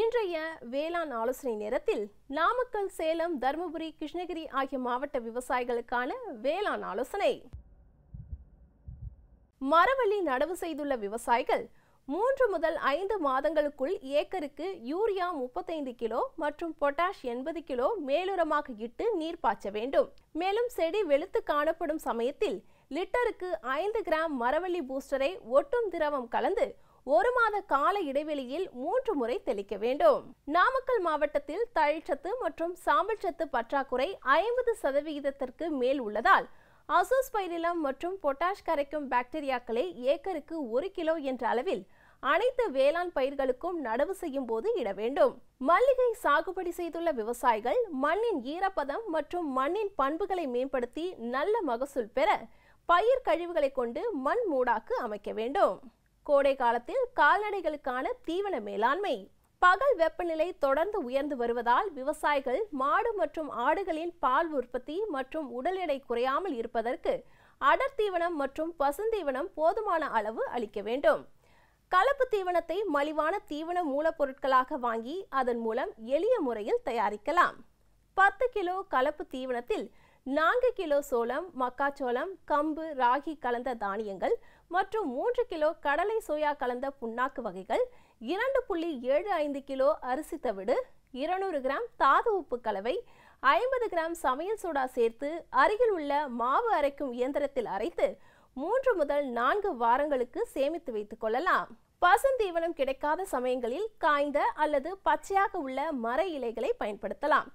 இன்றைய வேளாண் ஆலோசனை நேரத்தில் நாமக்கல் சேலம் தருமபுரி கிருஷ்ணகிரி ஆகிய மாவட்ட விவசாயிகளுக்கான வேளாண் ஆலோசனை மரவள்ளி நடவு செய்துள்ள விவசாயிகள் மூன்று முதல் ஐந்து மாதங்களுக்குள் ஏக்கருக்கு யூரியா முப்பத்தைந்து கிலோ மற்றும் பொட்டாஷ் எண்பது கிலோ மேலுரமாக இட்டு நீர் பாய்ச்ச வேண்டும் மேலும் செடி வெளுத்து காணப்படும் சமயத்தில் லிட்டருக்கு ஐந்து கிராம் மரவள்ளி பூஸ்டரை ஒட்டும் திரவம் கலந்து ஒரு மாத கால இடைவெளியில் மூன்று முறை தெளிக்க வேண்டும் நாமக்கல் மாவட்டத்தில் தழிச்சத்து மற்றும் சாம்பல் சத்து பற்றாக்குறை ஐம்பது சதவிகிதத்திற்கு மேல் உள்ளதால் அசோஸ் பைரிலம் மற்றும் பொட்டாஷ் கரைக்கும் பாக்டீரியாக்களை ஏக்கருக்கு ஒரு கிலோ என்ற அளவில் அனைத்து வேளாண் பயிர்களுக்கும் நடவு செய்யும் போது இட வேண்டும் மல்லிகை சாகுபடி செய்துள்ள விவசாயிகள் மண்ணின் ஈரப்பதம் மற்றும் மண்ணின் பண்புகளை மேம்படுத்தி நல்ல மகசூல் பெற பயிர் கழிவுகளை கொண்டு மண் மூடாக்கு அமைக்க வேண்டும் கோடை காலத்தில் கால்நடைகளுக்கான தீவன மேலாண்மை பகல் வெப்பநிலை தொடர்ந்து உயர்ந்து வருவதால் விவசாயிகள் மாடு மற்றும் ஆடுகளின் பால் உற்பத்தி மற்றும் உடல் எடை குறையாமல் இருப்பதற்கு அடர்த்தீவனம் மற்றும் பசுந்தீவனம் போதுமான அளவு அளிக்க வேண்டும் கலப்பு தீவனத்தை மலிவான தீவன மூலப்பொருட்களாக வாங்கி அதன் மூலம் எளிய முறையில் தயாரிக்கலாம் பத்து கிலோ கலப்பு தீவனத்தில் நான்கு கிலோ சோளம் மக்காச்சோளம் கம்பு ராகி கலந்த தானியங்கள் மற்றும் மூன்று கிலோ கடலை சோயா கலந்த புண்ணாக்கு வகைகள் இரண்டு புள்ளி ஏழு ஐந்து கிலோ அரிசி தவிடு இருநூறு கிராம் தாது உப்பு கலவை ஐம்பது கிராம் சமையல் சோடா சேர்த்து அருகில் உள்ள மாவு அரைக்கும் இயந்திரத்தில் அரைத்து மூன்று முதல் நான்கு வாரங்களுக்கு சேமித்து வைத்துக் கொள்ளலாம் பசுந்தீவனம் கிடைக்காத சமயங்களில் காய்ந்த அல்லது பச்சையாக உள்ள மர இலைகளை பயன்படுத்தலாம்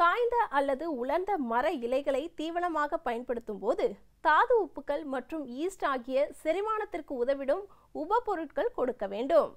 காய்ந்த அல்லது உலர்ந்த மர இலைகளை தீவனமாக பயன்படுத்தும் போது தாது உப்புக்கள் மற்றும் ஈஸ்ட் ஆகிய செரிமானத்திற்கு உதவிடும் உப பொருட்கள் கொடுக்க வேண்டும்